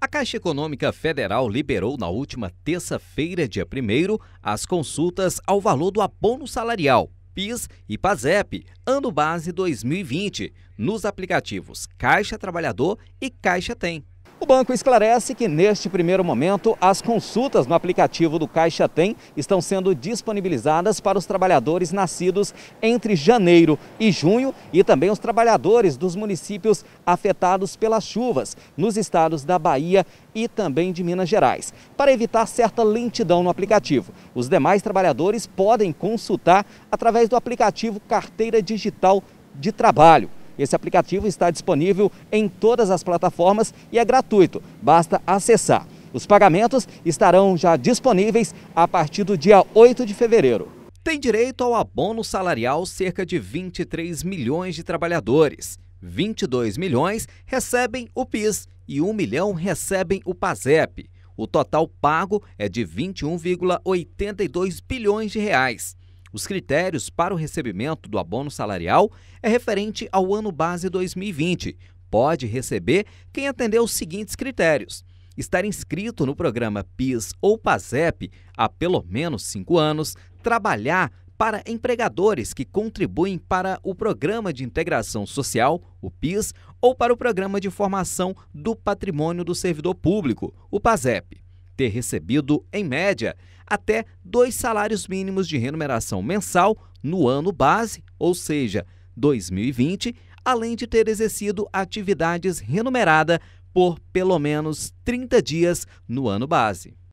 A Caixa Econômica Federal liberou na última terça-feira, dia 1 as consultas ao valor do abono salarial, PIS e PASEP, ano base 2020, nos aplicativos Caixa Trabalhador e Caixa Tem. O banco esclarece que, neste primeiro momento, as consultas no aplicativo do Caixa Tem estão sendo disponibilizadas para os trabalhadores nascidos entre janeiro e junho e também os trabalhadores dos municípios afetados pelas chuvas nos estados da Bahia e também de Minas Gerais, para evitar certa lentidão no aplicativo. Os demais trabalhadores podem consultar através do aplicativo Carteira Digital de Trabalho. Esse aplicativo está disponível em todas as plataformas e é gratuito, basta acessar. Os pagamentos estarão já disponíveis a partir do dia 8 de fevereiro. Tem direito ao abono salarial cerca de 23 milhões de trabalhadores. 22 milhões recebem o PIS e 1 milhão recebem o PASEP. O total pago é de 21,82 bilhões de reais. Os critérios para o recebimento do abono salarial é referente ao ano base 2020. Pode receber quem atender os seguintes critérios: estar inscrito no programa PIS ou PASEP há pelo menos cinco anos, trabalhar para empregadores que contribuem para o Programa de Integração Social, o PIS, ou para o Programa de Formação do Patrimônio do Servidor Público, o PASEP ter recebido, em média, até dois salários mínimos de remuneração mensal no ano base, ou seja, 2020, além de ter exercido atividades remunerada por pelo menos 30 dias no ano base.